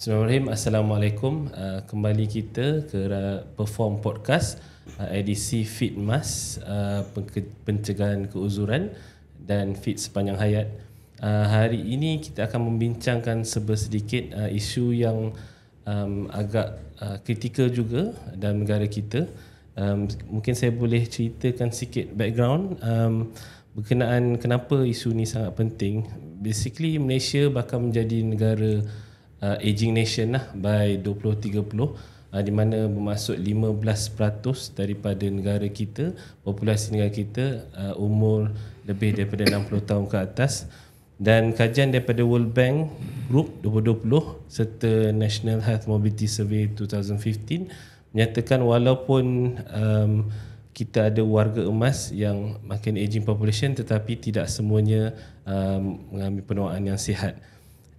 Bismillahirrahmanirrahim. Assalamualaikum. Uh, kembali kita ke uh, perform podcast uh, edisi Fit Mas uh, pencegahan keuzuran dan fit sepanjang hayat. Uh, hari ini kita akan membincangkan sebersedikit uh, isu yang um, agak uh, kritikal juga dalam negara kita. Um, mungkin saya boleh ceritakan sikit background um, berkenaan kenapa isu ini sangat penting. Basically Malaysia bakal menjadi negara uh, aging nation lah by 2030 uh, di mana bermaksud 15% daripada negara kita populasi negara kita uh, umur lebih daripada 60 tahun ke atas dan kajian daripada World Bank Group 2020 serta National Health Mobility Survey 2015 menyatakan walaupun um, kita ada warga emas yang makin aging population tetapi tidak semuanya um, mengalami penuaan yang sihat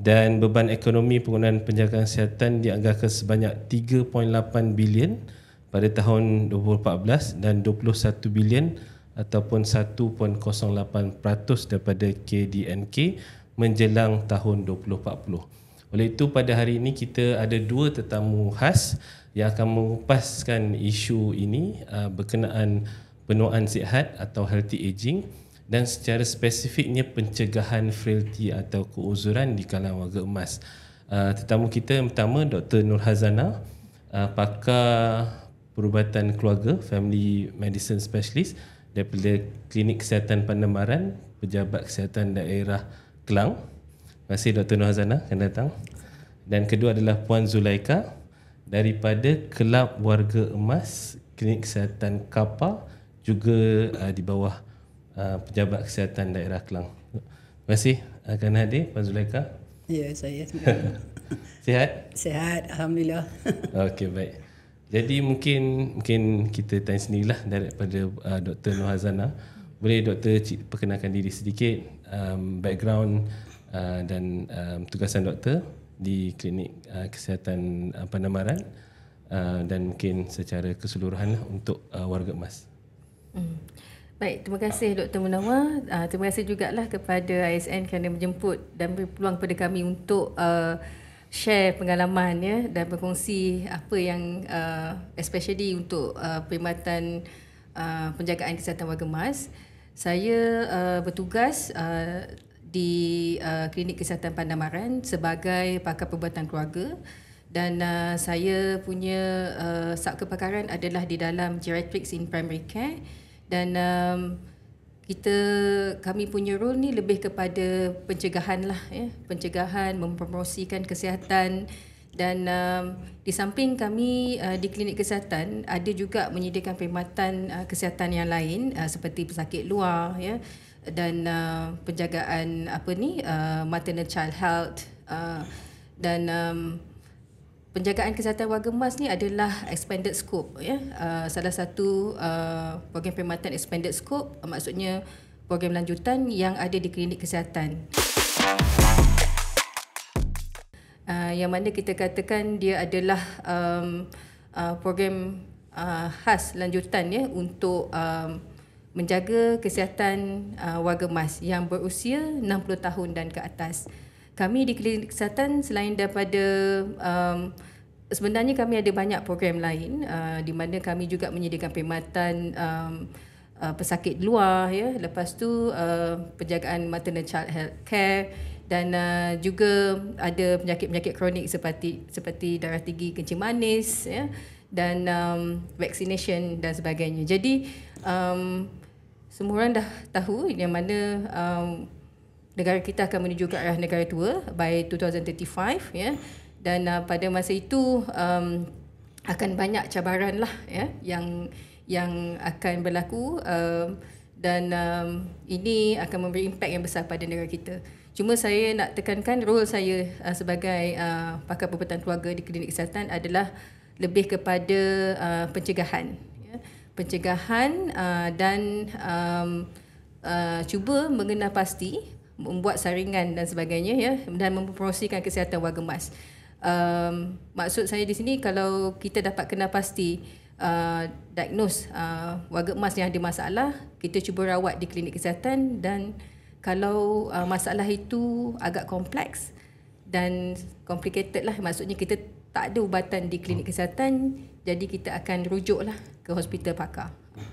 dan beban ekonomi penggunaan penjagaan kesihatan dianggarkan sebanyak 3.8 bilion pada tahun 2014 dan 21 bilion ataupun 1.08% daripada KDNK menjelang tahun 2040. Oleh itu pada hari ini kita ada dua tetamu khas yang akan mengupaskan isu ini uh, berkenaan penuaan sihat atau healthy aging dan secara spesifiknya pencegahan frailty atau keuzuran di kalangan warga emas. Uh, tetamu kita yang pertama Dr. Nur Hazana, uh, pakar perubatan keluarga, family medicine specialist daripada Klinik Kesihatan Pandemaran, Pejabat Kesihatan Daerah Kelang. Terima kasih Dr. Nur Hazana kerana datang. Dan kedua adalah Puan Zulaika daripada Kelab Warga Emas, Klinik Kesihatan Kapal, juga uh, di bawah Uh, Pejabat Kesihatan Daerah Kelang. Terima kasih akan uh, hadir pak Zulaika. Ya, saya Sihat? Sihat, Alhamdulillah. Okey, baik. Jadi mungkin mungkin kita tanya sendirilah daripada uh, Dr. Nur Hazana. Boleh Dr. Cik perkenalkan diri sedikit, um, background uh, dan um, tugasan doktor di Klinik uh, Kesihatan uh, Pandamaran uh, dan mungkin secara keseluruhan lah untuk uh, warga emas. Hmm. Baik, terima kasih Dr. Munawar. Uh, terima kasih juga lah kepada ISN kerana menjemput dan beri peluang kepada kami untuk uh, share pengalaman ya dan berkongsi apa yang uh, especially untuk uh, perkhidmatan uh, penjagaan kesihatan warga emas. Saya uh, bertugas uh, di uh, Klinik Kesihatan Pandamaran sebagai pakar perubatan keluarga dan uh, saya punya uh, sub kepakaran adalah di dalam geriatrics in primary care dan um, kita kami punya role ni lebih kepada pencegahan lah ya pencegahan mempromosikan kesihatan dan um, di samping kami uh, di klinik kesihatan ada juga menyediakan perkhidmatan uh, kesihatan yang lain uh, seperti pesakit luar ya dan uh, penjagaan apa ni uh, maternal child health uh, dan um, penjagaan kesihatan warga emas ni adalah expanded scope ya. Uh, salah satu uh, program perkhidmatan expanded scope uh, maksudnya program lanjutan yang ada di klinik kesihatan. Uh, yang mana kita katakan dia adalah um, uh, program uh, khas lanjutan ya untuk um, menjaga kesihatan uh, warga emas yang berusia 60 tahun dan ke atas kami di klinik kesihatan selain daripada um, sebenarnya kami ada banyak program lain uh, di mana kami juga menyediakan perkhidmatan um, uh, pesakit luar ya lepas tu uh, penjagaan maternal child health care dan uh, juga ada penyakit-penyakit kronik seperti seperti darah tinggi kencing manis ya dan um, vaccination dan sebagainya. Jadi um, semua orang dah tahu yang mana um, negara kita akan menuju ke arah negara tua by 2035 ya dan uh, pada masa itu um, akan banyak cabaran lah ya yang yang akan berlaku um, dan um, ini akan memberi impak yang besar pada negara kita. Cuma saya nak tekankan role saya uh, sebagai uh, pakar perubatan keluarga di klinik kesihatan adalah lebih kepada uh, pencegahan ya. Pencegahan uh, dan um, uh, cuba mengenal pasti membuat saringan dan sebagainya ya dan mempromosikan kesihatan warga emas. Um, maksud saya di sini kalau kita dapat kenal pasti uh, diagnose uh, warga emas yang ada masalah, kita cuba rawat di klinik kesihatan dan kalau uh, masalah itu agak kompleks dan complicated lah maksudnya kita tak ada ubatan di klinik kesihatan jadi kita akan rujuklah ke hospital pakar. Hmm.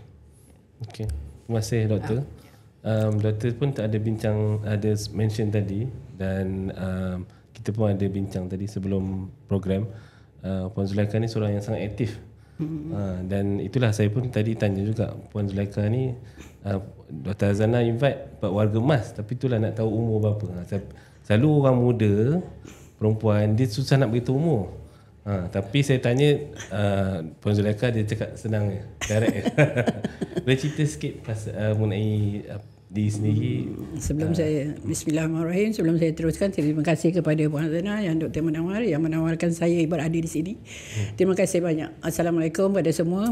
Okey. Terima kasih doktor. Uh um, doktor pun tak ada bincang ada mention tadi dan um, kita pun ada bincang tadi sebelum program uh, Puan Zulaika ni seorang yang sangat aktif uh, dan itulah saya pun tadi tanya juga Puan Zulaika ni uh, Dr. Azana invite warga emas tapi itulah nak tahu umur berapa ah, selalu orang muda perempuan dia susah nak beritahu umur Ha, tapi saya tanya uh, Puan Zulaika dia cakap senang je Direct Boleh cerita sikit pas uh, mengenai uh, di sendiri hmm. sebelum uh, saya bismillahirrahmanirrahim sebelum saya teruskan terima kasih kepada Puan Zana yang Dr. Menawar yang menawarkan saya ibarat ada di sini hmm. terima kasih banyak Assalamualaikum kepada semua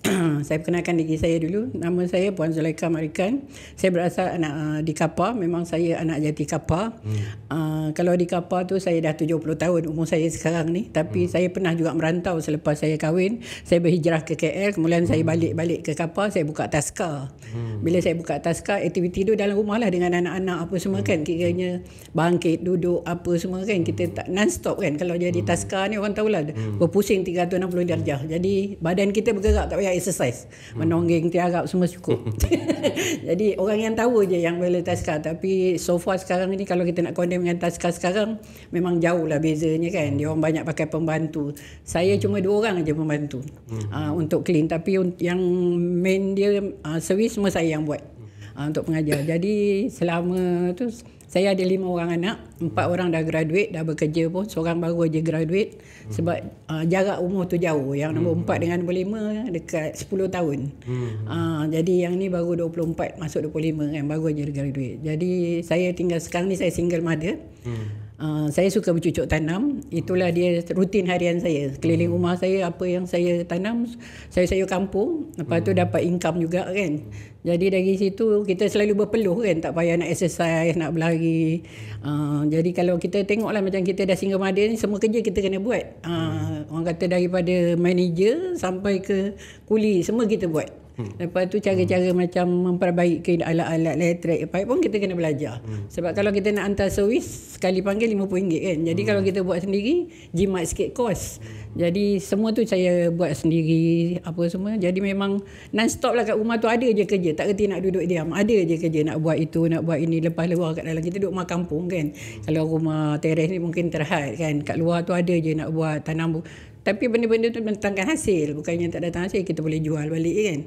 saya perkenalkan diri saya dulu nama saya Puan Zulaika Marikan saya berasal anak uh, di Kapa memang saya anak jati Kapa. hmm. uh, kalau di Kapa tu saya dah 70 tahun umur saya sekarang ni tapi hmm. saya pernah juga merantau selepas saya kahwin saya berhijrah ke KL kemudian hmm. saya balik-balik ke Kapa. saya buka taska hmm. bila saya buka taska aktiviti aktiviti tidur dalam rumah lah dengan anak-anak apa semua hmm. kan kiranya bangkit duduk apa semua kan kita tak non-stop kan kalau jadi hmm. taska ni orang tahulah hmm. berpusing 360 darjah jadi badan kita bergerak tak payah exercise hmm. menongging tiarap semua cukup hmm. jadi orang yang tahu je yang boleh taska tapi so far sekarang ni kalau kita nak condemn dengan taska sekarang memang jauh lah bezanya kan dia orang banyak pakai pembantu saya hmm. cuma dua orang aja pembantu hmm. uh, untuk clean tapi yang main dia uh, ah, servis semua saya yang buat uh, untuk mengajar. Jadi selama tu saya ada lima orang anak, empat hmm. orang dah graduate, dah bekerja pun, seorang baru aja graduate hmm. sebab uh, jarak umur tu jauh. Yang nombor hmm. empat dengan nombor lima dekat sepuluh tahun. Hmm. Uh, jadi yang ni baru dua puluh empat, masuk dua puluh lima kan, baru aja graduate. Jadi saya tinggal sekarang ni saya single mother. Hmm. Uh, saya suka bercucuk tanam. Itulah dia rutin harian saya. Keliling hmm. rumah saya, apa yang saya tanam, saya sayur kampung. Lepas tu hmm. dapat income juga kan. Jadi dari situ kita selalu berpeluh kan. Tak payah nak exercise, nak berlari. Uh, jadi kalau kita tengoklah macam kita dah single mother ni, semua kerja kita kena buat. Uh, orang kata daripada manager sampai ke kuli, semua kita buat. Hmm. Lepas tu cara-cara hmm. macam memperbaiki alat-alat elektrik apa pun kita kena belajar. Hmm. Sebab kalau kita nak hantar servis sekali panggil RM50 kan. Jadi hmm. kalau kita buat sendiri jimat sikit kos. Hmm. Jadi semua tu saya buat sendiri apa semua. Jadi memang non stop lah kat rumah tu ada je kerja. Tak kerti nak duduk diam. Ada je kerja nak buat itu, nak buat ini lepas luar kat dalam. Kita duduk rumah kampung kan. Hmm. Kalau rumah teres ni mungkin terhad kan. Kat luar tu ada je nak buat tanam. Tapi benda-benda tu mendatangkan hasil. Bukannya tak datang hasil, kita boleh jual balik kan.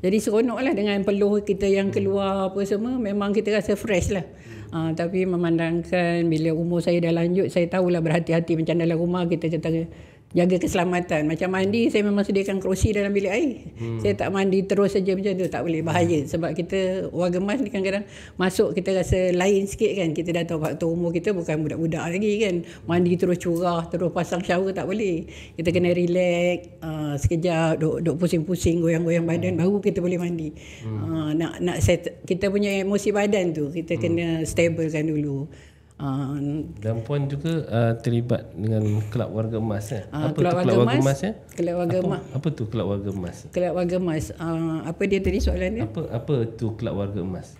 Jadi seronoklah dengan peluh kita yang keluar apa semua. Memang kita rasa fresh lah. Uh, tapi memandangkan bila umur saya dah lanjut, saya tahulah berhati-hati macam dalam rumah kita cakap jaga keselamatan macam mandi saya memang sediakan kerusi dalam bilik air hmm. saya tak mandi terus saja macam tu tak boleh bahaya hmm. sebab kita warga gemas ni kadang-kadang masuk kita rasa lain sikit kan kita dah tahu waktu umur kita bukan budak-budak lagi kan mandi terus curah terus pasang shower tak boleh kita kena relax uh, sekejap duk, duk pusing-pusing goyang-goyang badan hmm. baru kita boleh mandi hmm. uh, nak nak set, kita punya emosi badan tu kita hmm. kena stabilkan dulu Ah, dan puan juga uh, terlibat dengan kelab warga emas eh? uh, apa kelab tu warga kelab warga emas eh? kelab warga emas apa, apa tu kelab warga emas kelab warga emas uh, apa dia tadi soalan dia apa apa tu kelab warga emas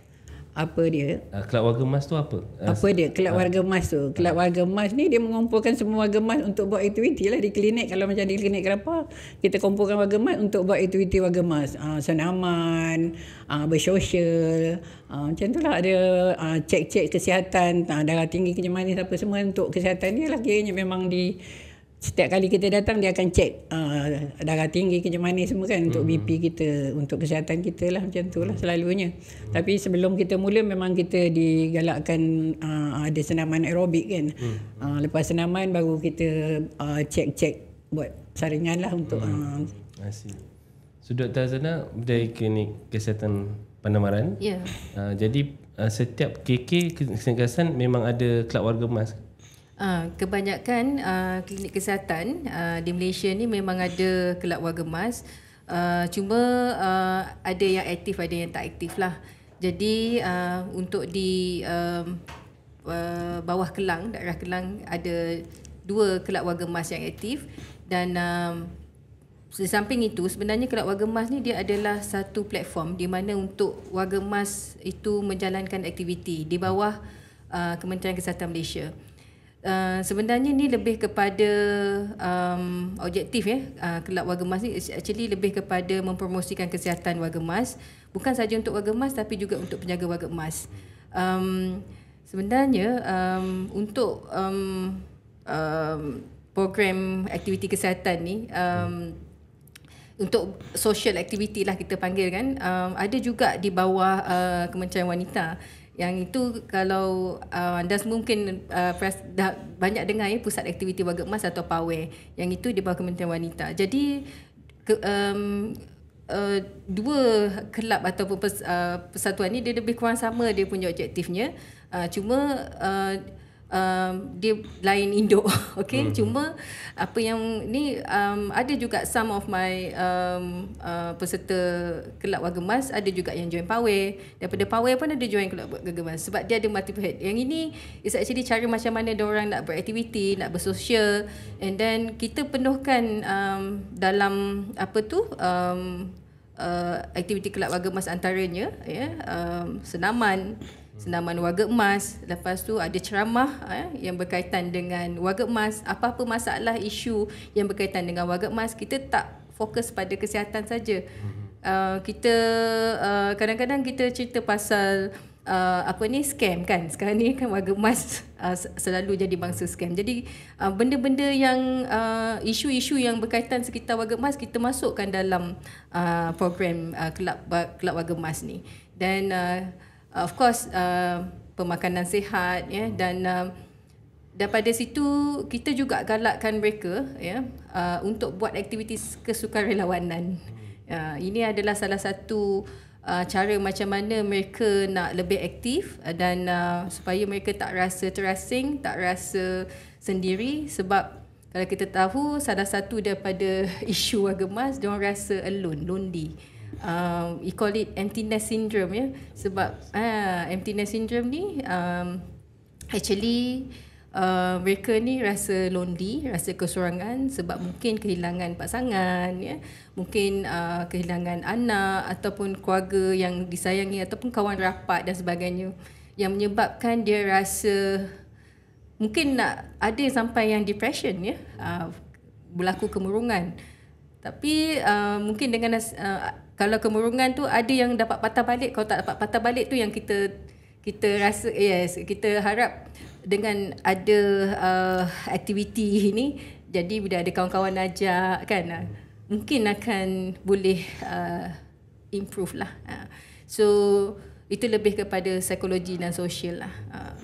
apa dia? Uh, Kelab Warga Emas tu apa? Ah, apa dia? Kelab uh, Warga Emas tu. Kelab uh, Warga Emas ni dia mengumpulkan semua warga emas untuk buat aktiviti lah di klinik. Kalau macam di klinik kenapa? Kita kumpulkan warga emas untuk buat aktiviti warga emas. Uh, senaman, uh, bersosial. Uh, macam tu lah ada uh, cek-cek kesihatan. Uh, darah tinggi, kenyamanis apa semua untuk kesihatan dia lah. Kiranya memang di setiap kali kita datang dia akan cek uh, ah, darah tinggi kencing manis semua kan untuk hmm. BP kita untuk kesihatan kita lah macam tu lah selalunya tapi sebelum kita mula memang kita digalakkan uh, ada senaman aerobik kan uh, lepas senaman baru kita cek cek check buat saringan lah untuk uh, so Dr. Hazana dari klinik kesihatan penamaran yeah. Ya. uh, jadi uh, setiap KK kesihatan memang ada kelab warga emas Uh, kebanyakan uh, klinik kesihatan uh, di Malaysia ni memang ada kelab warga emas. Uh, cuma uh, ada yang aktif, ada yang tak aktif lah. Jadi uh, untuk di um, uh, bawah Kelang, daerah Kelang ada dua kelab warga emas yang aktif. Dan um, samping itu sebenarnya kelab warga emas ni dia adalah satu platform di mana untuk warga emas itu menjalankan aktiviti di bawah uh, Kementerian Kesihatan Malaysia. Uh, sebenarnya ni lebih kepada um, objektif ya uh, kelab warga emas ni actually lebih kepada mempromosikan kesihatan warga emas bukan saja untuk warga emas tapi juga untuk penjaga warga emas um, sebenarnya um, untuk um, um, program aktiviti kesihatan ni um, untuk social activity lah kita panggil kan um, ada juga di bawah uh, Kementerian Wanita yang itu kalau uh, anda mungkin uh, pres, dah banyak dengar ya pusat aktiviti warga emas atau PAWEI. Yang itu di bawah Kementerian Wanita. Jadi ke, um, Uh, dua kelab atau pers, uh, persatuan ni dia lebih kurang sama dia punya objektifnya uh, cuma uh, um, dia lain Indo, okey hmm. cuma apa yang ni um, ada juga some of my um, uh, peserta kelab wagemas ada juga yang join power daripada power pun ada join kelab wagemas sebab dia ada multiple head yang ini is actually cara macam mana dia orang nak beraktiviti nak bersosial and then kita penuhkan um, dalam apa tu um, uh, aktiviti kelab wagemas antaranya yeah, um, senaman senaman warga emas lepas tu ada ceramah eh, yang berkaitan dengan warga emas apa-apa masalah isu yang berkaitan dengan warga emas kita tak fokus pada kesihatan saja mhm. uh, kita uh, kadang-kadang kita cerita pasal Uh, apa ni scam kan sekarang ni kan warga emas uh, selalu jadi bangsa scam jadi uh, benda-benda yang uh, isu-isu yang berkaitan sekitar warga emas kita masukkan dalam uh, program uh, kelab kelab warga emas ni dan uh, uh, of course uh, pemakanan sihat ya yeah, dan uh, daripada situ kita juga galakkan mereka ya yeah, uh, untuk buat aktiviti kesukarelawanan. Hmm. Uh, ini adalah salah satu uh, cara macam mana mereka nak lebih aktif uh, dan uh, supaya mereka tak rasa terasing, tak rasa sendiri sebab kalau kita tahu salah satu daripada isu warga gemas, dia rasa alone, lonely um, we call it emptiness syndrome ya sebab uh, emptiness syndrome ni um, actually uh, mereka ni rasa lonely rasa kesorangan sebab mungkin kehilangan pasangan ya mungkin uh, kehilangan anak ataupun keluarga yang disayangi ataupun kawan rapat dan sebagainya yang menyebabkan dia rasa mungkin nak ada sampai yang depression ya uh, berlaku kemurungan tapi uh, mungkin dengan uh, kalau kemurungan tu ada yang dapat patah balik kalau tak dapat patah balik tu yang kita kita rasa yes kita harap dengan ada uh, aktiviti ini jadi bila ada kawan-kawan ajak kan uh, mungkin akan boleh uh, improve lah uh. so itu lebih kepada psikologi dan sosial lah uh,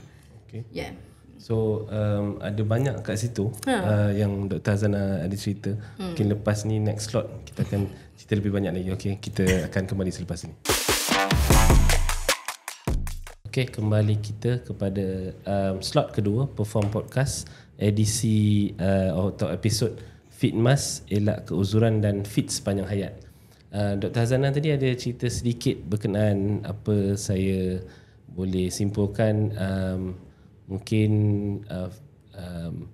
okay. yeah So um, ada banyak kat situ ha. uh, yang Dr. Hazana ada cerita. Hmm. Mungkin lepas ni next slot kita akan cerita lebih banyak lagi. Okay, kita akan kembali selepas ni. Okay, kembali kita kepada um, slot kedua perform podcast edisi uh, oh, atau episod Fitmas Elak Keuzuran dan Fit Sepanjang Hayat. Uh, Dr. Hazana tadi ada cerita sedikit berkenaan apa saya boleh simpulkan um, mungkin uh, um,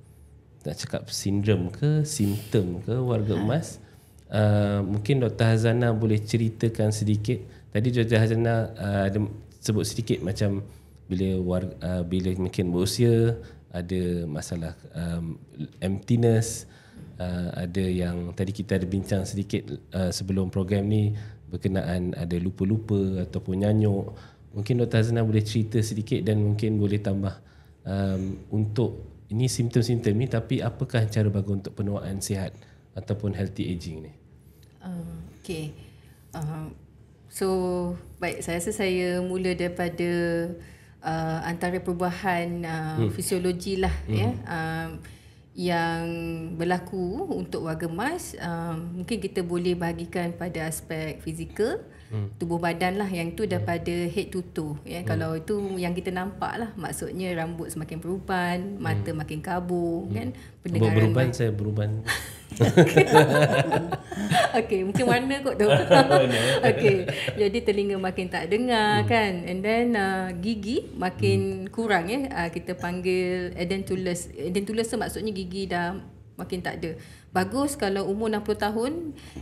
nak cakap sindrom ke simptom ke warga ha. emas uh, mungkin Dr. Hazana boleh ceritakan sedikit tadi Dr. Hazana uh, ada sebut sedikit macam bila warga, uh, bila mungkin berusia ada masalah um, emptiness uh, ada yang tadi kita ada bincang sedikit uh, sebelum program ni berkenaan ada lupa-lupa ataupun nyanyuk mungkin Dr. Hazana boleh cerita sedikit dan mungkin boleh tambah um, untuk ini simptom-simptom ni tapi apakah cara bagus untuk penuaan sihat ataupun healthy aging ni? Um, okay. Um, so, baik saya rasa saya mula daripada uh, antara perubahan uh, hmm. fisiologi lah hmm. ya. Um, yang berlaku untuk warga emas um, mungkin kita boleh bahagikan pada aspek fizikal hmm. tubuh badan lah yang tu daripada head to toe ya hmm. kalau itu yang kita nampak lah maksudnya rambut semakin beruban mata hmm. makin kabur hmm. kan pendengaran beruban saya berubah okay mungkin warna kot tu okay jadi telinga makin tak dengar hmm. kan and then uh, gigi makin hmm. kurang ya uh, kita panggil edentulous edentulous tu maksudnya gigi dah makin tak ada Bagus kalau umur 60 tahun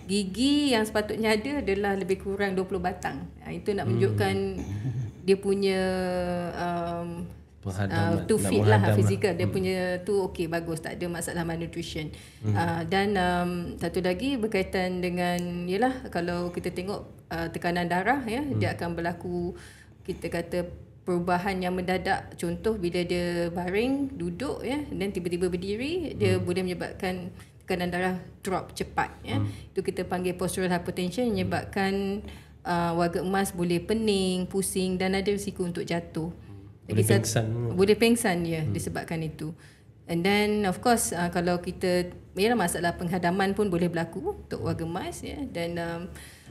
gigi yang sepatutnya ada adalah lebih kurang 20 batang. Ha, itu nak hmm. menunjukkan hmm. dia punya um, uh, to fit lah fizikal. Lah. Dia hmm. punya tu okey bagus tak ada masalah malnutrition. Hmm. Uh, dan um, satu lagi berkaitan dengan ialah kalau kita tengok uh, tekanan darah ya hmm. dia akan berlaku kita kata perubahan yang mendadak contoh bila dia baring duduk ya dan tiba-tiba berdiri dia hmm. boleh menyebabkan tekanan darah drop cepat ya. Hmm. Itu kita panggil postural hypertension menyebabkan uh, warga emas boleh pening, pusing dan ada risiko untuk jatuh. Hmm. Boleh kita, pengsan. Boleh pengsan ya hmm. disebabkan itu. And then of course uh, kalau kita ialah masalah penghadaman pun boleh berlaku untuk warga emas ya dan um,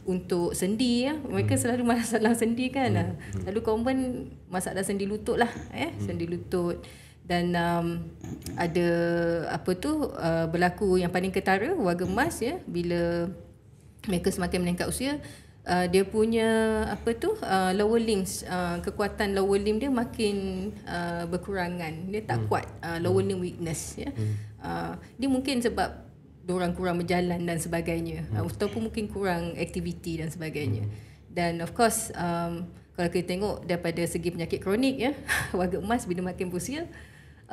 untuk sendi ya mereka hmm. selalu masalah sendi kan hmm. Lah. hmm. Selalu common masalah sendi lutut lah ya hmm. sendi lutut dan um, ada apa tu uh, berlaku yang paling ketara warga emas ya bila mereka semakin meningkat usia uh, dia punya apa tu uh, lower limbs uh, kekuatan lower limb dia makin uh, berkurangan dia tak hmm. kuat uh, lower hmm. limb weakness ya hmm. uh, dia mungkin sebab orang kurang berjalan dan sebagainya hmm. uh, ataupun mungkin kurang aktiviti dan sebagainya hmm. dan of course um, kalau kita tengok daripada segi penyakit kronik ya warga emas bila makin berusia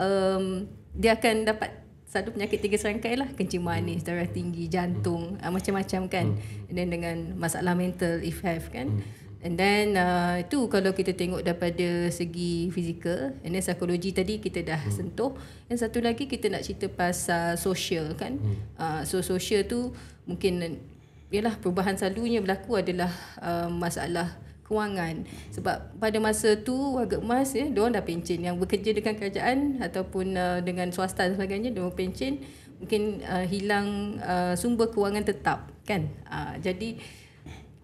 um, dia akan dapat satu penyakit tiga serangkai lah kencing manis darah tinggi jantung hmm. uh, macam-macam kan hmm. and then dengan masalah mental if have kan hmm. and then uh, itu kalau kita tengok daripada segi fizikal and then psikologi tadi kita dah hmm. sentuh and satu lagi kita nak cerita pasal sosial kan hmm. uh, so sosial tu mungkin ialah perubahan selalunya berlaku adalah uh, masalah kewangan sebab pada masa tu warga emas ya dia orang dah pencen yang bekerja dengan kerajaan ataupun uh, dengan swasta dan sebagainya dia pencen mungkin uh, hilang uh, sumber kewangan tetap kan uh, jadi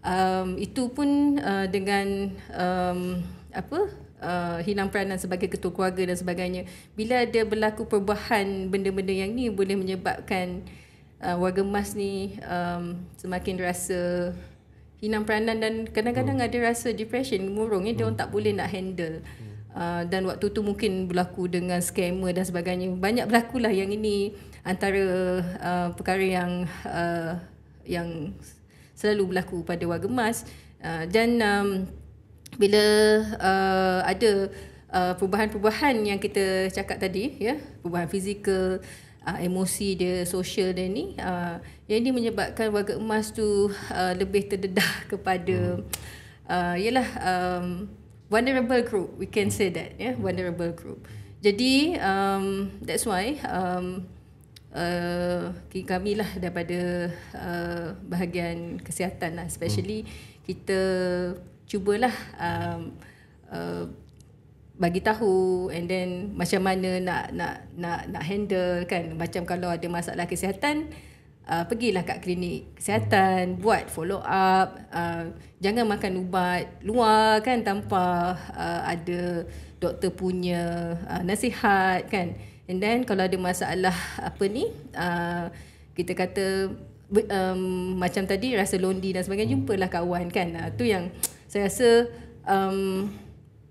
um itu pun uh, dengan um apa Uh, hilang peranan sebagai ketua keluarga dan sebagainya bila ada berlaku perubahan benda-benda yang ni boleh menyebabkan uh, warga emas ni um, semakin rasa hinang peranan dan kadang-kadang hmm. ada rasa depression murung ni eh, hmm. dia orang hmm. tak boleh nak handle Uh, dan waktu tu mungkin berlaku dengan skamer dan sebagainya banyak berlaku lah yang ini antara uh, perkara yang uh, yang selalu berlaku pada warga emas uh, dan um, bila uh, ada perubahan-perubahan yang kita cakap tadi ya yeah, perubahan fizikal uh, emosi dia sosial dia ni uh, jadi menyebabkan warga emas tu uh, lebih terdedah kepada ialah hmm. uh, um, vulnerable group. We can say that, ya, yeah? vulnerable group. Jadi um, that's why um, uh, kami lah daripada uh, bahagian kesihatan lah, especially hmm. kita cubalah um, uh, bagi tahu and then macam mana nak nak nak nak handle kan macam kalau ada masalah kesihatan uh, pergilah kat klinik kesihatan hmm. buat follow up uh, jangan makan ubat luar kan tanpa uh, ada doktor punya uh, nasihat kan and then kalau ada masalah apa ni uh, kita kata um, macam tadi rasa londi dan sebagainya hmm. jumpalah kawan kan uh, tu yang saya rasa um,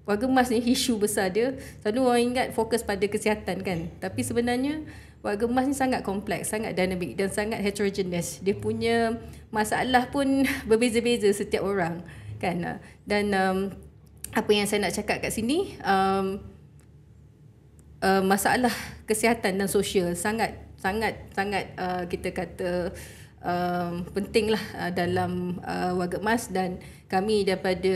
warga emas ni isu besar dia selalu orang ingat fokus pada kesihatan kan tapi sebenarnya Wat gemas ni sangat kompleks, sangat dinamik dan sangat heterogeneous. Dia punya masalah pun berbeza-beza setiap orang. Kan? Dan um, apa yang saya nak cakap kat sini, um, uh, masalah kesihatan dan sosial sangat sangat sangat uh, kita kata um, pentinglah uh, dalam uh, warga emas dan kami daripada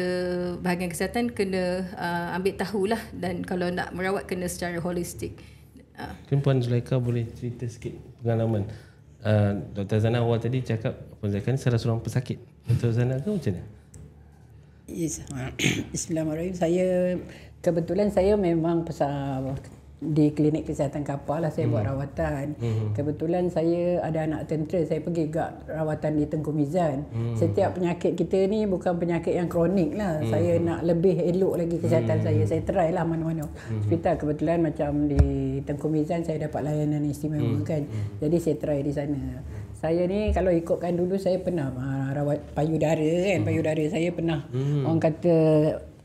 bahagian kesihatan kena uh, ambil tahulah dan kalau nak merawat kena secara holistik kan Puan Zulaika boleh cerita sikit pengalaman. Uh, eh, Dr. Zana awal tadi cakap Puan Zulaika ni salah seorang pesakit. Dr. Zana ke macam mana? Yes. Bismillahirrahmanirrahim. Saya kebetulan saya memang pesa, di klinik kesihatan kapal lah saya hmm. buat rawatan. Hmm. Kebetulan saya ada anak tentera, saya pergi ke rawatan di Tengku Mizan. Hmm. Setiap penyakit kita ni bukan penyakit yang kronik lah. Hmm. Saya nak lebih elok lagi kesihatan hmm. saya. Saya try lah mana-mana. Hmm. Hospital kebetulan macam di Tengku Mizan saya dapat layanan istimewa hmm. kan. Hmm. Jadi saya try di sana. Saya ni kalau ikutkan dulu saya pernah uh, rawat payudara kan. Hmm. Payudara saya pernah hmm. orang kata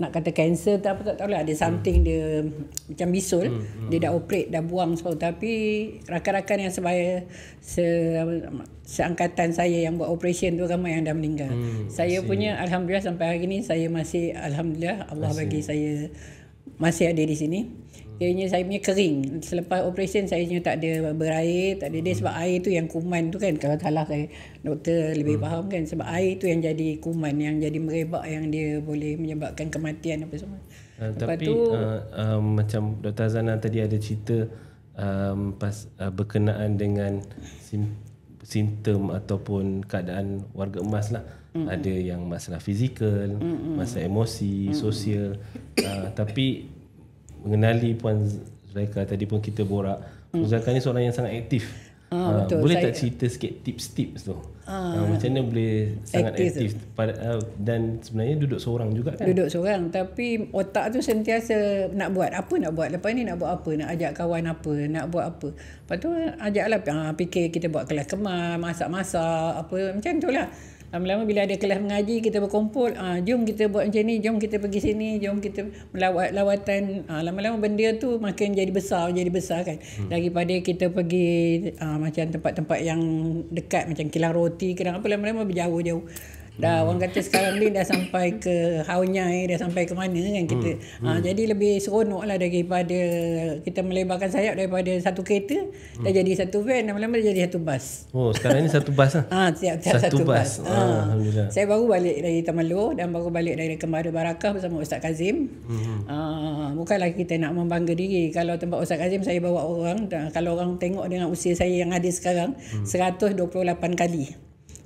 nak kata cancer tak apa tak tahu lah ada something hmm. dia macam bisul hmm. Hmm. dia dah operate dah buang so tapi rakan-rakan yang sebaya se seangkatan saya yang buat operation tu ramai yang dah meninggal hmm. saya Asin. punya alhamdulillah sampai hari ni saya masih alhamdulillah Allah Asin. bagi saya masih ada di sini Akhirnya saya punya kering. Selepas operasi saya punya tak ada berair, tak ada hmm. dia sebab air tu yang kuman tu kan. Kalau salah saya doktor lebih hmm. faham kan sebab air tu yang jadi kuman yang jadi merebak yang dia boleh menyebabkan kematian apa semua. Uh, tapi tu, uh, um, macam Dr. Zana tadi ada cerita um, pas uh, berkenaan dengan sim- simptom ataupun keadaan warga emas lah. Mm-mm. Ada yang masalah fizikal, Mm-mm. masalah emosi, Mm-mm. sosial. Uh, tapi mengenali Puan Zulaika tadi pun kita borak. Puan hmm. Zulaika ni seorang yang sangat aktif. Ah, ah betul. Boleh saya... tak cerita sikit tips-tips tu? Ah, ha, macam mana boleh sangat aktif ah, dan sebenarnya duduk seorang juga kan? Duduk seorang tapi otak tu sentiasa nak buat apa nak buat. Lepas ni nak buat apa? Nak ajak kawan apa? Nak buat apa? Lepas tu ajaklah ha, fikir kita buat kelas kemar, masak-masak, apa macam tu lah lama-lama bila ada kelas mengaji kita berkumpul ah jom kita buat macam ni jom kita pergi sini jom kita melawat lawatan ah lama-lama benda tu makin jadi besar jadi besar kan hmm. daripada kita pergi ah macam tempat-tempat yang dekat macam kilang roti kadang apa lama-lama berjauh-jauh dah hmm. orang kata sekarang ni dah sampai ke haunyai eh, dah sampai ke mana kan kita hmm. ha, hmm. jadi lebih seronok lah daripada kita melebarkan sayap daripada satu kereta hmm. dah jadi satu van dan lama-lama jadi satu bas oh sekarang ni satu bas lah ha, siap, siap satu, satu bas, bas. Ha. Ah, Alhamdulillah saya baru balik dari Tamalo dan baru balik dari Kemara Barakah bersama Ustaz Kazim hmm. ha, bukanlah kita nak membangga diri kalau tempat Ustaz Kazim saya bawa orang kalau orang tengok dengan usia saya yang ada sekarang hmm. 128 kali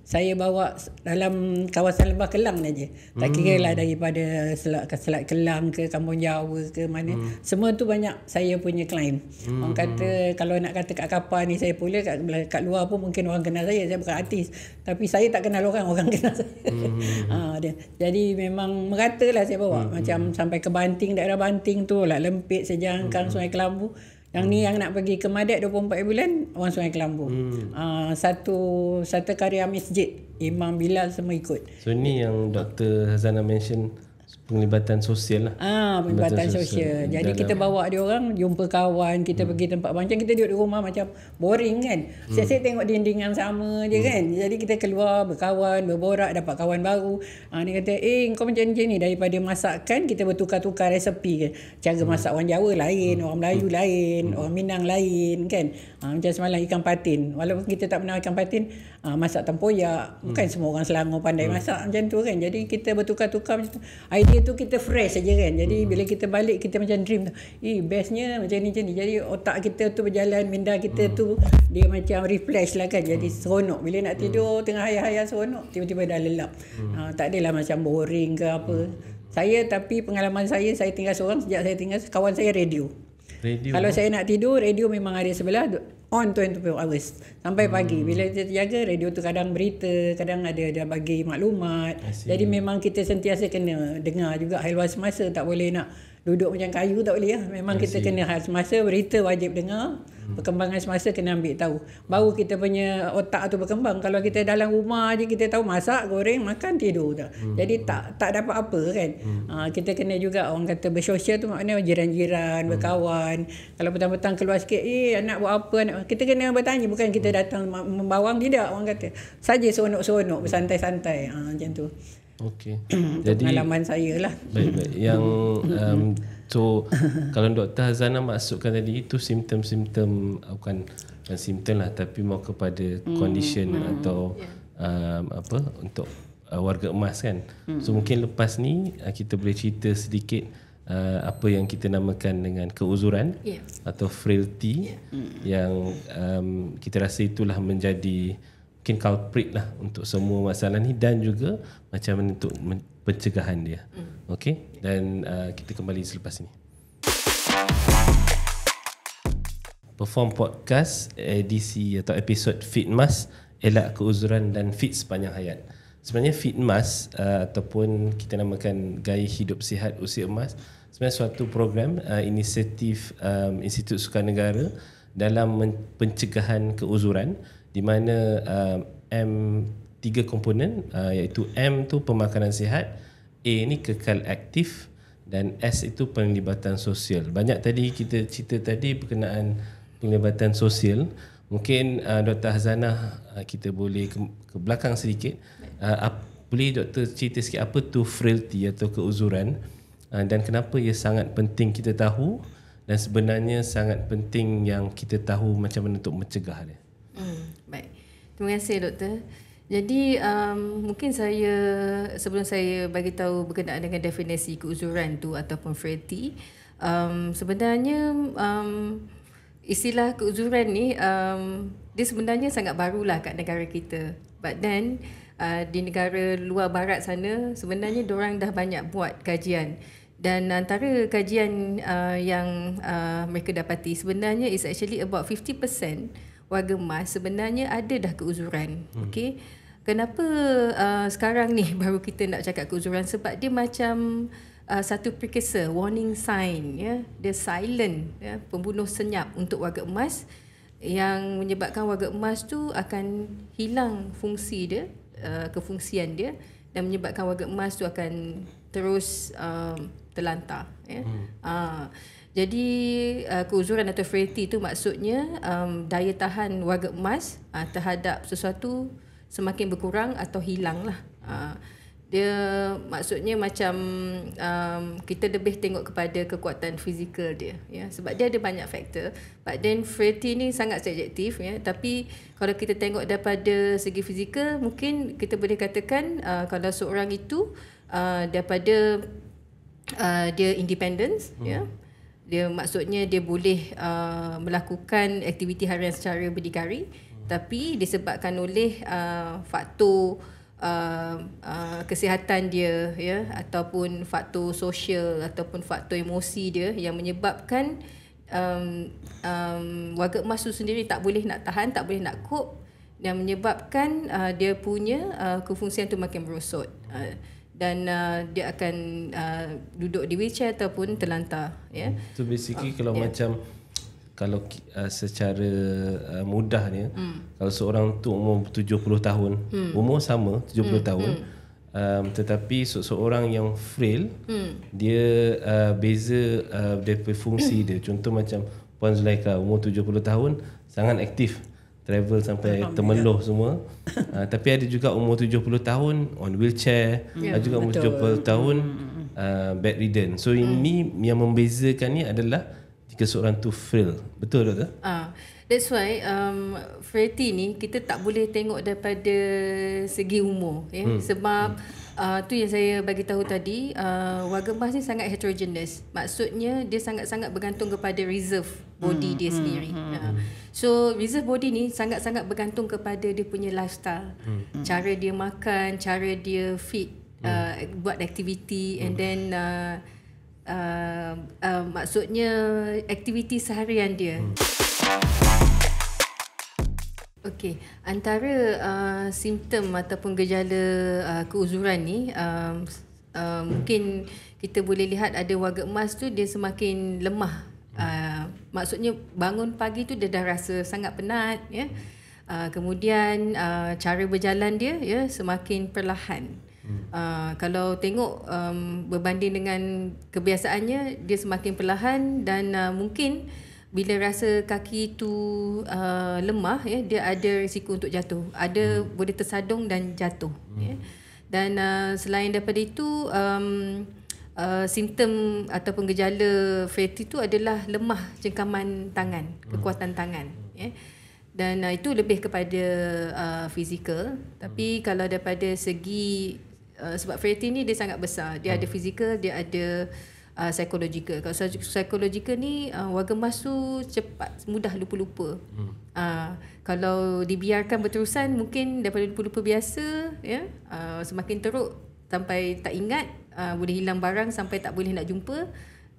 saya bawa dalam kawasan Lembah Kelang saja. Tak hmm. kira lah hmm. daripada Selat, Selat Kelang ke Kampung Jawa ke mana. Hmm. Semua tu banyak saya punya klien. Hmm. Orang kata hmm. kalau nak kata kat kapal ni saya pula kat, kat luar pun mungkin orang kenal saya. Saya bukan artis. Tapi saya tak kenal orang, orang kenal saya. Hmm. ha, dia. Jadi memang merata lah saya bawa. Hmm. Macam sampai ke Banting, daerah Banting tu lah. Lempit sejangkang hmm. Sungai Kelambu. Yang hmm. ni yang nak pergi ke Madat 24 bulan orang Sungai Kelambu. Hmm. Uh, satu satu karya masjid Imam Bilal semua ikut. So ni yang Dr. Hazana mention penglibatan sosial lah. Ah, penglibatan sosial. sosial. Jadi dalam. kita bawa dia orang jumpa kawan, kita hmm. pergi tempat macam kita duduk di rumah macam boring kan. Saya saya hmm. tengok dindingan sama je hmm. kan. Jadi kita keluar berkawan, berborak, dapat kawan baru. Ah ha, kata, "Eh, kau macam macam ni daripada masakan kita bertukar-tukar resipi. kan. Cara hmm. masak orang Jawa lain, hmm. orang Melayu hmm. lain, hmm. orang Minang lain kan. Ah macam semalam ikan patin. Walaupun kita tak pernah ikan patin, uh, masak tempoyak bukan hmm. semua orang Selangor pandai hmm. masak macam tu kan jadi kita bertukar-tukar macam tu idea tu kita fresh saja kan jadi hmm. bila kita balik kita macam dream tu eh bestnya macam ni macam ni jadi otak kita tu berjalan minda kita hmm. tu dia macam refresh lah kan jadi hmm. seronok bila nak hmm. tidur hmm. tengah hayah-hayah seronok tiba-tiba dah lelap hmm. uh, tak adalah macam boring ke apa hmm. saya tapi pengalaman saya saya tinggal seorang sejak saya tinggal kawan saya radio Radio. Kalau saya nak tidur, radio memang ada sebelah on 24 hours sampai hmm. pagi bila dia jaga radio tu kadang berita kadang ada dia bagi maklumat jadi memang kita sentiasa kena dengar juga haluan masa tak boleh nak duduk macam kayu tak boleh lah. memang kita kena haluan masa berita wajib dengar Hmm. Perkembangan semasa kena ambil tahu. Baru kita punya otak tu berkembang. Kalau kita dalam rumah je kita tahu masak, goreng, makan, tidur dah. Hmm. Jadi tak tak dapat apa kan. Hmm. Ha, kita kena juga orang kata bersosial tu maknanya jiran-jiran, hmm. berkawan. Kalau petang-petang keluar sikit, eh anak buat apa? Anak? Kita kena bertanya. Bukan kita hmm. datang membawang tidak orang kata. Saja seronok-seronok, bersantai-santai. Ha, macam tu. Okey. Jadi pengalaman saya lah. Baik, baik. Yang um, So kalau Dr. Hazana masukkan tadi itu simptom-simptom uh, bukan bukan simptom lah tapi mau kepada mm. condition mm. atau yeah. um, apa untuk uh, warga emas kan. Mm. So mungkin lepas ni uh, kita boleh cerita sedikit uh, apa yang kita namakan dengan keuzuran yeah. atau frailty yeah. Hmm. yang um, kita rasa itulah menjadi mungkin culprit lah untuk semua masalah ni dan juga macam mana untuk pencegahan dia. Mm. Okay, dan uh, kita kembali selepas ini. Perform podcast edisi atau episod Fitmas elak keuzuran dan fit sepanjang hayat. Sebenarnya Fitmas uh, ataupun kita namakan gaya hidup sihat usia emas sebenarnya suatu program uh, inisiatif um, Institut Sukan Negara dalam pencegahan keuzuran di mana uh, M tiga komponen uh, iaitu M tu pemakanan sihat A ni kekal aktif dan S itu penglibatan sosial. Banyak tadi kita cerita tadi berkenaan penglibatan sosial. Mungkin uh, Dr. Hazanah uh, kita boleh ke, ke belakang sedikit. Uh, ap, boleh Dr cerita sikit apa tu frailty atau keuzuran uh, dan kenapa ia sangat penting kita tahu dan sebenarnya sangat penting yang kita tahu macam mana untuk mencegah dia. Hmm, baik. Terima kasih Dr. Jadi um, mungkin saya sebelum saya bagi tahu berkenaan dengan definisi keuzuran tu ataupun frati um, sebenarnya um, istilah keuzuran ni um, dia sebenarnya sangat barulah kat negara kita. But then uh, di negara luar barat sana sebenarnya orang dah banyak buat kajian dan antara kajian uh, yang uh, mereka dapati sebenarnya is actually about 50% emas sebenarnya ada dah keuzuran. Hmm. Okey. Kenapa uh, sekarang ni baru kita nak cakap keuzuran sebab dia macam uh, satu precursor warning sign ya. Dia silent ya, pembunuh senyap untuk warga emas yang menyebabkan warga emas tu akan hilang fungsi dia, uh, kefungsian dia dan menyebabkan warga emas tu akan terus uh, terlantar ya. Hmm. Uh, jadi uh, keuzuran atau frailty itu maksudnya um, daya tahan warga emas uh, terhadap sesuatu semakin berkurang atau hilang lah. Uh, dia maksudnya macam um, kita lebih tengok kepada kekuatan fizikal dia ya sebab dia ada banyak faktor but then frailty ni sangat subjektif ya tapi kalau kita tengok daripada segi fizikal mungkin kita boleh katakan uh, kalau seorang itu uh, daripada uh, dia independence ya. hmm. ya dia maksudnya dia boleh uh, melakukan aktiviti harian secara berdikari hmm. tapi disebabkan oleh uh, faktor uh, uh, kesihatan dia ya ataupun faktor sosial ataupun faktor emosi dia yang menyebabkan um, um, warga emas tu sendiri tak boleh nak tahan tak boleh nak cope yang menyebabkan uh, dia punya uh, kefungsian tu makin merosot uh, dan uh, dia akan uh, duduk di wheelchair ataupun terlantar ya yeah. Hmm. so basically uh, kalau yeah. macam kalau uh, secara uh, mudahnya mm. kalau seorang tu umur 70 tahun mm. umur sama 70 mm. tahun mm. Um, tetapi seorang yang frail mm. dia uh, beza uh, dia fungsi dia contoh macam Puan Zulaika umur 70 tahun sangat aktif travel sampai temeluh semua. uh, tapi ada juga umur 70 tahun on wheelchair, hmm. ada juga umur Betul. 70 tahun uh, mm, mm, mm. ah, bedridden. So hmm. ini yang membezakan ni adalah jika seorang tu frail. Betul tak? Ah. That's why um frailty ni kita tak boleh tengok daripada segi umur ya hmm. sebab hmm. Uh, tu yang saya bagi tahu tadi, uh, warga emas ni sangat heterogeneous. Maksudnya dia sangat-sangat bergantung kepada reserve body hmm, dia hmm, sendiri. Hmm. Uh, so reserve body ni sangat-sangat bergantung kepada dia punya lifestyle. Hmm. hmm. Cara dia makan, cara dia fit, hmm. uh, buat aktiviti and hmm. then uh, uh, uh, maksudnya aktiviti seharian dia. Hmm. Okey, antara uh, simptom ataupun gejala uh, keuzuran ni um, uh, mungkin kita boleh lihat ada warga emas tu dia semakin lemah. Uh, maksudnya bangun pagi tu dia dah rasa sangat penat ya. Uh, kemudian uh, cara berjalan dia ya semakin perlahan. Hmm. Uh, kalau tengok um, berbanding dengan kebiasaannya dia semakin perlahan dan uh, mungkin bila rasa kaki tu uh, lemah ya dia ada risiko untuk jatuh ada hmm. boleh tersadung dan jatuh hmm. ya dan uh, selain daripada itu um, uh, simptom ataupun gejala fatigue itu adalah lemah cengkaman tangan hmm. kekuatan tangan hmm. ya dan uh, itu lebih kepada uh, fizikal tapi hmm. kalau daripada segi uh, sebab fatigue ni dia sangat besar dia hmm. ada fizikal dia ada uh, psychological. Kalau psychological ni uh, warga emas tu cepat mudah lupa-lupa. Hmm. Uh, kalau dibiarkan berterusan mungkin daripada lupa-lupa biasa ya yeah, uh, semakin teruk sampai tak ingat uh, boleh hilang barang sampai tak boleh nak jumpa.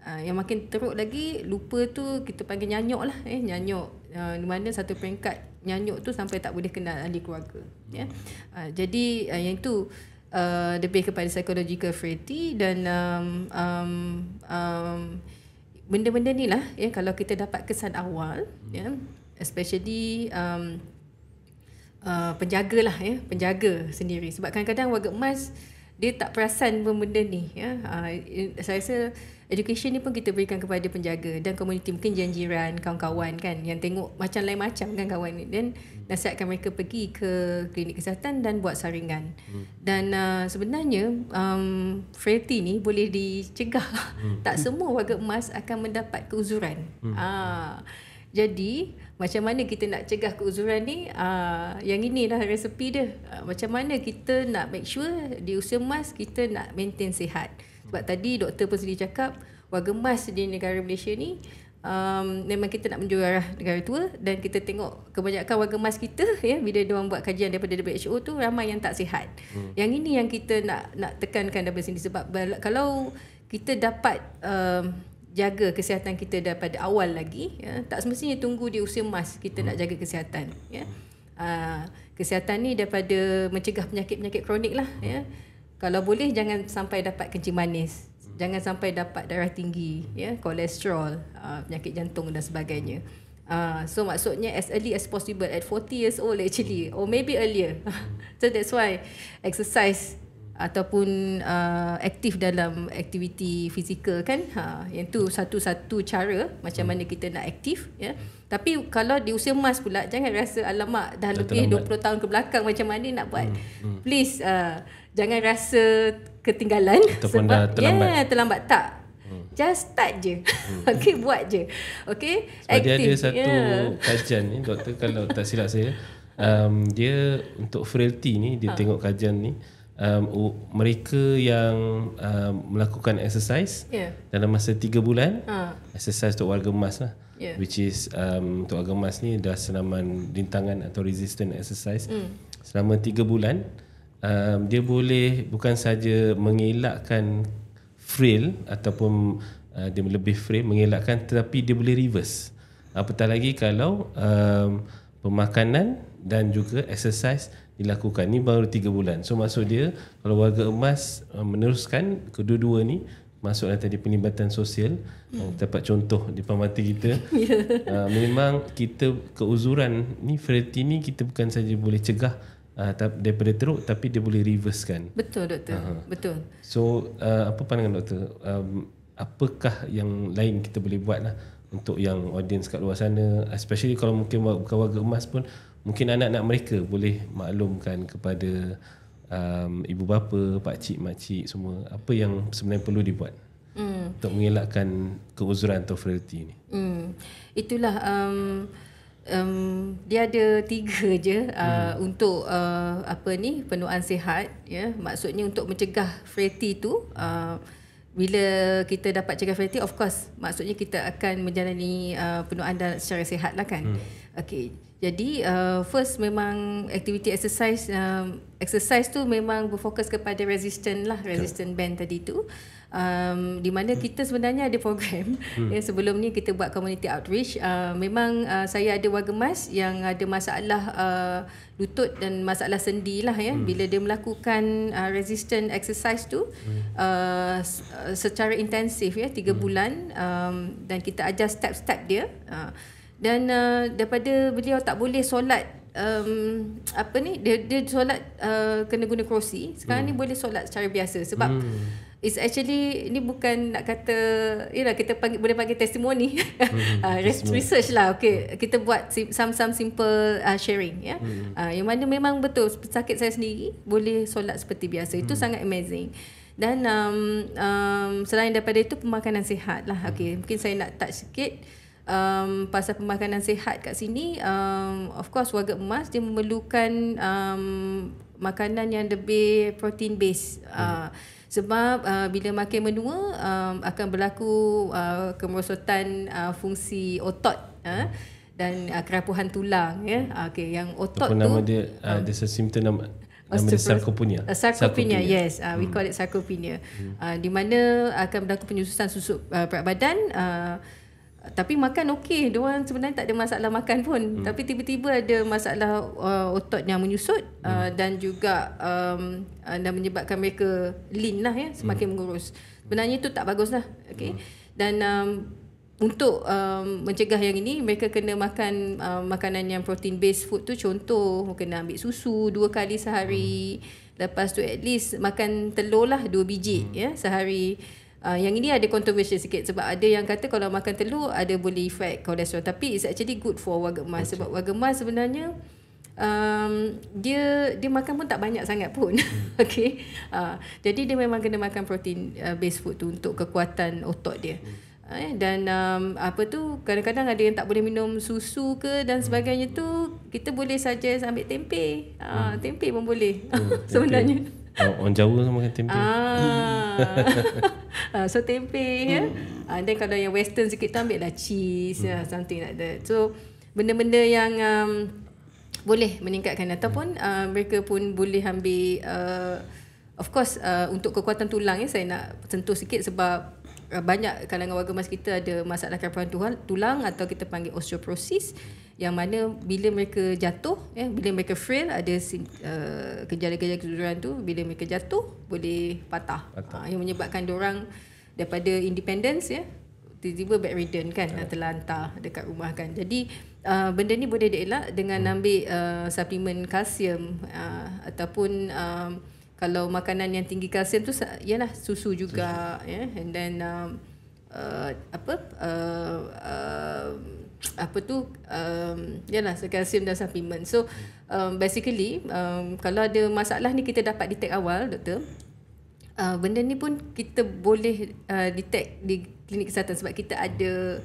Uh, yang makin teruk lagi lupa tu kita panggil nyanyok lah eh nyanyok uh, di mana satu peringkat nyanyok tu sampai tak boleh kenal ahli keluarga ya yeah? Hmm. uh, jadi uh, yang itu Uh, lebih kepada psychological frailty dan um, um, um, benda-benda ni lah ya kalau kita dapat kesan awal ya especially um, uh, penjaga lah ya penjaga sendiri sebab kadang-kadang warga emas dia tak perasan benda ni ya uh, saya rasa education ni pun kita berikan kepada penjaga dan komuniti mungkin jiran kawan-kawan kan yang tengok macam lain macam kan kawan ni dan nasihatkan mereka pergi ke klinik kesihatan dan buat saringan hmm. dan uh, sebenarnya um, frailty ni boleh dicegah hmm. tak semua warga emas akan mendapat keuzuran hmm. uh, jadi macam mana kita nak cegah keuzuran ni uh, yang inilah resepi dia uh, macam mana kita nak make sure di usia emas kita nak maintain sihat sebab tadi doktor pun sendiri cakap warga emas di negara Malaysia ni um, memang kita nak menjuarah negara tua dan kita tengok kebanyakan warga emas kita ya bila dia buat kajian daripada WHO tu ramai yang tak sihat. Hmm. Yang ini yang kita nak nak tekankan dari sini sebab kalau kita dapat um, jaga kesihatan kita daripada awal lagi ya tak semestinya tunggu di usia emas kita hmm. nak jaga kesihatan ya. Uh, kesihatan ni daripada mencegah penyakit-penyakit kronik lah hmm. ya kalau boleh jangan sampai dapat kencing manis jangan sampai dapat darah tinggi ya kolesterol uh, penyakit jantung dan sebagainya uh, so maksudnya as early as possible at 40 years old actually or maybe earlier so that's why exercise ataupun uh, aktif dalam aktiviti fizikal kan ha yang tu satu-satu cara macam mana kita nak aktif ya tapi kalau di usia emas pula jangan rasa alamak dah lebih 20 tahun ke belakang macam mana nak buat hmm. Hmm. please uh, jangan rasa ketinggalan Ataupun sebab dah terlambat. Yeah, terlambat tak hmm. Just start je hmm. Okay buat je Okay Sebab Active. dia ada satu yeah. kajian ni Doktor kalau tak silap saya um, Dia untuk frailty ni Dia ha. tengok kajian ni um, Mereka yang um, melakukan exercise yeah. Dalam masa 3 bulan ha. Exercise untuk warga emas lah yeah. Which is um, untuk warga ni Dah senaman rintangan atau resistant exercise mm. Selama 3 bulan um, dia boleh bukan saja mengelakkan frail ataupun uh, dia lebih frame mengelakkan tetapi dia boleh reverse apatah lagi kalau um, pemakanan dan juga exercise dilakukan ni baru 3 bulan so maksud dia kalau warga emas uh, meneruskan kedua-dua ni masuklah tadi penlibatan sosial hmm. dapat contoh di depan kita yeah. uh, memang kita keuzuran ni frailty ni kita bukan saja boleh cegah uh, daripada teruk tapi dia boleh reverse kan betul doktor uh-huh. betul so uh, apa pandangan doktor um, apakah yang lain kita boleh buat lah untuk yang audience kat luar sana especially kalau mungkin bukan warga emas pun mungkin anak-anak mereka boleh maklumkan kepada um, ibu bapa, pakcik, makcik semua apa yang sebenarnya perlu dibuat mm. untuk mengelakkan keuzuran atau frailty ini. mm. itulah um, um, dia ada tiga je uh, hmm. untuk uh, apa ni penuaan sihat ya yeah. maksudnya untuk mencegah fatty tu uh, bila kita dapat cegah fatty of course maksudnya kita akan menjalani uh, penuaan dan secara sihat lah kan hmm. okey jadi uh, first memang aktiviti exercise uh, exercise tu memang berfokus kepada resistant lah resistance band tadi tu uh, um, di mana kita sebenarnya ada program hmm. ya, sebelum ni kita buat community outreach uh, memang uh, saya ada warga mas yang ada masalah uh, lutut dan masalah sendi lah ya hmm. bila dia melakukan uh, resistant exercise tu hmm. uh, uh secara intensif ya 3 hmm. bulan um, dan kita ajar step-step dia uh, dan uh, daripada beliau tak boleh solat um, apa ni dia dia solat uh, kena guna kerusi sekarang hmm. ni boleh solat secara biasa sebab hmm. it's actually ni bukan nak kata yalah kita panggil boleh panggil testimoni hmm. uh, research lah okay hmm. kita buat some some simple uh, sharing ya yeah? hmm. uh, yang mana memang betul sakit saya sendiri boleh solat seperti biasa itu hmm. sangat amazing dan um, um, selain daripada itu pemakanan sihat lah hmm. okay mungkin saya nak touch sikit um, pasal pemakanan sehat kat sini um, of course warga emas dia memerlukan um, makanan yang lebih protein based hmm. uh, sebab uh, bila makin menua um, akan berlaku uh, kemerosotan uh, fungsi otot uh, dan uh, kerapuhan tulang ya yeah. okey yang otot Apa tu nama dia ada uh, symptom nama Osteoporosis. Sarcopenia. Uh, yes. Uh, we hmm. call it sarcopenia. Uh, di mana akan berlaku penyusutan susuk uh, berat badan uh, tapi makan okey dia orang sebenarnya tak ada masalah makan pun hmm. tapi tiba-tiba ada masalah uh, otot yang menyusut uh, hmm. uh, dan juga um, uh, dan menyebabkan mereka lean lah ya semakin hmm. mengurus sebenarnya itu tak baguslah okey hmm. dan um, untuk um, mencegah yang ini mereka kena makan uh, makanan yang protein based food tu contoh kena ambil susu dua kali sehari hmm. lepas tu at least makan telur lah dua biji hmm. ya sehari Uh, yang ini ada controversy sikit sebab ada yang kata kalau makan telur ada boleh effect kolesterol tapi it's actually good for warga emas okay. sebab warga emas sebenarnya um, dia dia makan pun tak banyak sangat pun. Hmm. okay. Uh, jadi dia memang kena makan protein uh, based food tu untuk kekuatan otot dia. Hmm. Ah, eh, dan um, apa tu kadang-kadang ada yang tak boleh minum susu ke dan hmm. sebagainya tu kita boleh suggest ambil tempe. Ah uh, tempe pun boleh. Hmm, Sebenarnya. Tempe orang Jawa sama makan tempe. Ah. ah. so tempe ya. Yeah. Hmm. And then kalau yang western sikit tu ambil lah cheese ya, hmm. something like that. So benda-benda yang um, boleh meningkatkan ataupun uh, mereka pun boleh ambil uh, of course uh, untuk kekuatan tulang ya saya nak sentuh sikit sebab uh, banyak kalangan warga mas kita ada masalah kerapuhan tulang atau kita panggil osteoporosis yang mana bila mereka jatuh ya bila mereka frail ada gejala-gejala uh, keduduran tu bila mereka jatuh boleh patah, patah. Ha, yang menyebabkan orang daripada independence ya tiba-tiba bedridden kan ha. terlantar dekat rumah kan jadi uh, benda ni boleh dielak dengan hmm. ambil uh, eh, suplemen kalsium uh, ataupun uh, kalau makanan yang tinggi kalsium tu ialah susu juga ya yeah. and then uh, uh, apa uh, uh, apa tu um, yalah calcium dan supplement so um, basically um, kalau ada masalah ni kita dapat detect awal doktor uh, benda ni pun kita boleh uh, detect di klinik kesihatan sebab kita ada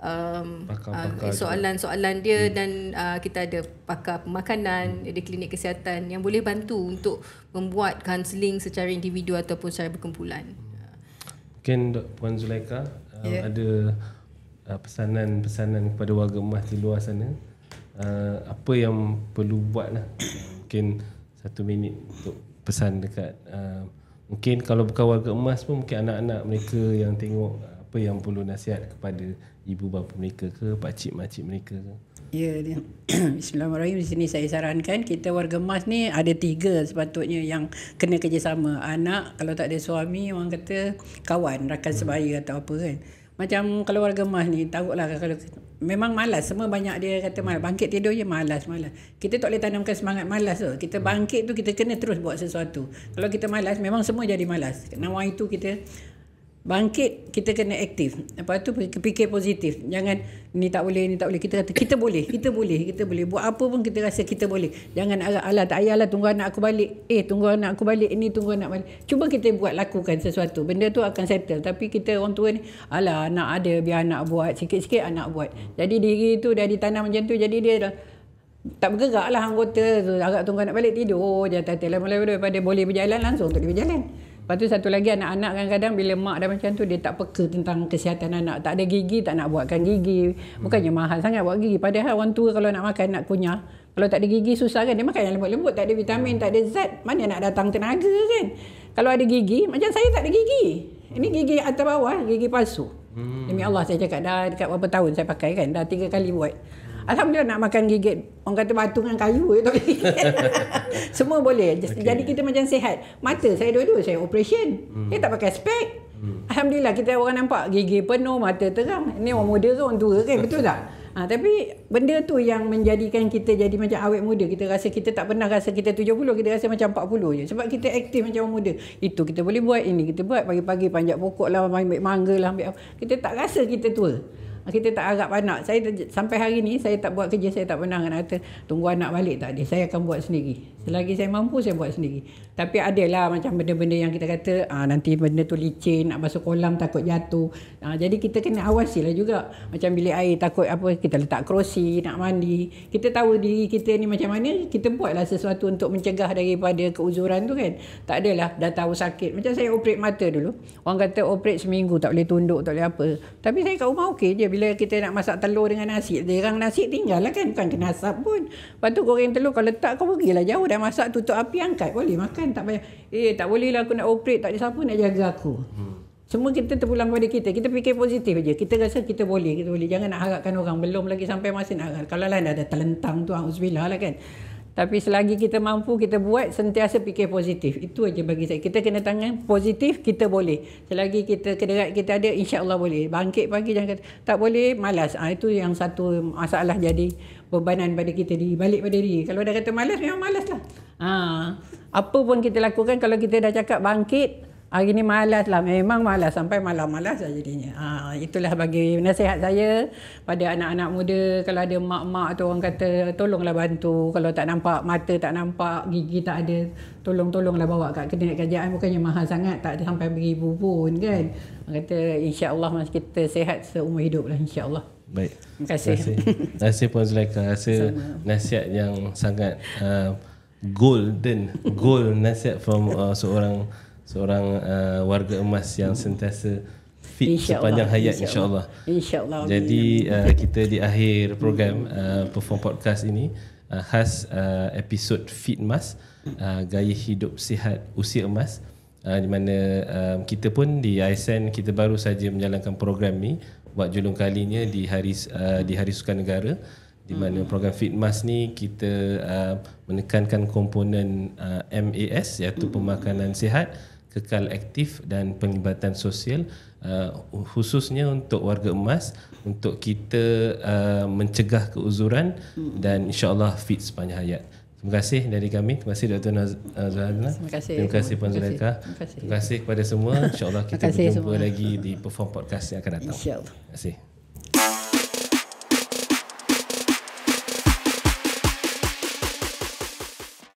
um, uh, soalan-soalan dia hmm. dan uh, kita ada pakar pemakanan hmm. di klinik kesihatan yang boleh bantu untuk membuat counselling secara individu ataupun secara berkumpulan mungkin Puan Zulaika um, uh, yeah. ada uh, pesanan-pesanan kepada warga emas di luar sana uh, apa yang perlu buat lah mungkin satu minit untuk pesan dekat uh, mungkin kalau bukan warga emas pun mungkin anak-anak mereka yang tengok uh, apa yang perlu nasihat kepada ibu bapa mereka ke pakcik-makcik mereka ke Ya, Bismillahirrahmanirrahim. Di sini saya sarankan kita warga emas ni ada tiga sepatutnya yang kena kerjasama. Anak kalau tak ada suami, orang kata kawan, rakan hmm. sebaya atau apa kan macam kalau warga emas ni lah kalau memang malas semua banyak dia kata malas bangkit tidur je malas malas kita tak boleh tanamkan semangat malas tu kita bangkit tu kita kena terus buat sesuatu kalau kita malas memang semua jadi malas nama itu kita bangkit kita kena aktif apa tu fikir positif jangan ni tak boleh ni tak boleh kita kata kita boleh kita boleh kita boleh buat apa pun kita rasa kita boleh jangan harap Allah tak payahlah tunggu anak aku balik eh tunggu anak aku balik ini tunggu anak balik cuba kita buat lakukan sesuatu benda tu akan settle tapi kita orang tua ni alah anak ada biar anak buat sikit-sikit anak buat jadi diri tu dah ditanam macam tu jadi dia dah tak bergerak lah anggota tu. Agak tunggu anak balik tidur je. Tak lama daripada boleh berjalan langsung untuk dia berjalan. Lepas tu satu lagi anak-anak kadang-kadang bila mak dah macam tu dia tak peka tentang kesihatan anak. Tak ada gigi tak nak buatkan gigi. Bukannya hmm. mahal sangat buat gigi. Padahal orang tua kalau nak makan nak kunyah. Kalau tak ada gigi susah kan dia makan yang lembut-lembut. Tak ada vitamin, hmm. tak ada zat. Mana nak datang tenaga kan. Kalau ada gigi macam saya tak ada gigi. Ini gigi atas bawah, gigi palsu. Hmm. Demi Allah saya cakap dah dekat berapa tahun saya pakai kan. Dah tiga kali buat. Alhamdulillah nak makan gigit Orang kata batu dengan kayu tu. Semua boleh okay. Jadi kita macam sihat Mata saya dua-dua Saya operation hmm. Saya tak pakai spek hmm. Alhamdulillah kita orang nampak Gigi penuh Mata terang Ni orang muda tu Orang tua kan Betul tak? Ha, tapi benda tu yang menjadikan kita jadi macam awet muda. Kita rasa kita tak pernah rasa kita 70, kita rasa macam 40 je. Sebab kita aktif macam orang muda. Itu kita boleh buat, ini kita buat. Pagi-pagi panjat pokok lah, ambil mangga lah. Ambil apa. Kita tak rasa kita tua kita tak harap anak. Saya sampai hari ni saya tak buat kerja, saya tak pernah kata tunggu anak balik tak ada. Saya akan buat sendiri. Selagi saya mampu saya buat sendiri. Tapi ada lah macam benda-benda yang kita kata ah nanti benda tu licin nak masuk kolam takut jatuh. Ah, jadi kita kena awasi lah juga. Macam bilik air takut apa kita letak kerusi nak mandi. Kita tahu diri kita ni macam mana kita buatlah sesuatu untuk mencegah daripada keuzuran tu kan. Tak adalah dah tahu sakit. Macam saya operate mata dulu. Orang kata operate seminggu tak boleh tunduk tak boleh apa. Tapi saya kat rumah okey je bila kita nak masak telur dengan nasi. Terang nasi tinggal lah kan. Bukan kena asap pun. Lepas tu goreng telur kalau letak kau pergilah jauh dah payah masak, tutup api, angkat. Boleh makan, tak payah. Eh, tak boleh lah aku nak operate, tak ada siapa nak jaga aku. Hmm. Semua kita terpulang kepada kita. Kita fikir positif aja. Kita rasa kita boleh, kita boleh. Jangan nak harapkan orang. Belum lagi sampai masa nak harap. Kalau lain ada terlentang tu, Alhamdulillah lah kan. Tapi selagi kita mampu, kita buat, sentiasa fikir positif. Itu aja bagi saya. Kita kena tangan positif, kita boleh. Selagi kita kederat kita ada, insya Allah boleh. Bangkit pagi, jangan kata, tak boleh, malas. Ha, itu yang satu masalah jadi bebanan pada kita di balik pada diri. Kalau dah kata malas, memang malaslah. lah. Ha. Apa pun kita lakukan, kalau kita dah cakap bangkit, hari ni malas lah. Memang malas. Sampai malam malas saja jadinya. Ha. Itulah bagi nasihat saya pada anak-anak muda. Kalau ada mak-mak tu orang kata, tolonglah bantu. Kalau tak nampak mata, tak nampak gigi tak ada, tolong-tolonglah bawa kat kedai kerjaan. Bukannya mahal sangat, tak sampai beribu pun kan. Orang kata, masa kita sehat seumur hidup lah Allah. Baik. Terima kasih. Terima kasih, Terima kasih Puan Zulaika. Terima kasih nasihat yang sangat uh, golden. Gold nasihat from uh, seorang seorang uh, warga emas yang sentiasa fit insya sepanjang Allah. hayat insyaAllah. Insya InsyaAllah. Jadi uh, kita di akhir program uh, perform podcast ini uh, khas uh, episod Fit emas uh, Gaya Hidup Sihat Usia Emas uh, di mana um, kita pun di ISN e kita baru saja menjalankan program ni buat julung kalinya di hari uh, di hari sukan negara di mana hmm. program Fitmas ni kita uh, menekankan komponen uh, MAS iaitu hmm. pemakanan sihat, kekal aktif dan penglibatan sosial uh, khususnya untuk warga emas untuk kita uh, mencegah keuzuran hmm. dan insyaallah fit sepanjang hayat. Uh, Terima kasih dari kami. Terima kasih Dr. Zulana. Terima kasih. Terima kasih, Terima kasih Puan Zulaika. Terima, Terima kasih. kepada semua. InsyaAllah kita berjumpa semua. lagi di Perform Podcast yang akan datang. InsyaAllah. Terima kasih.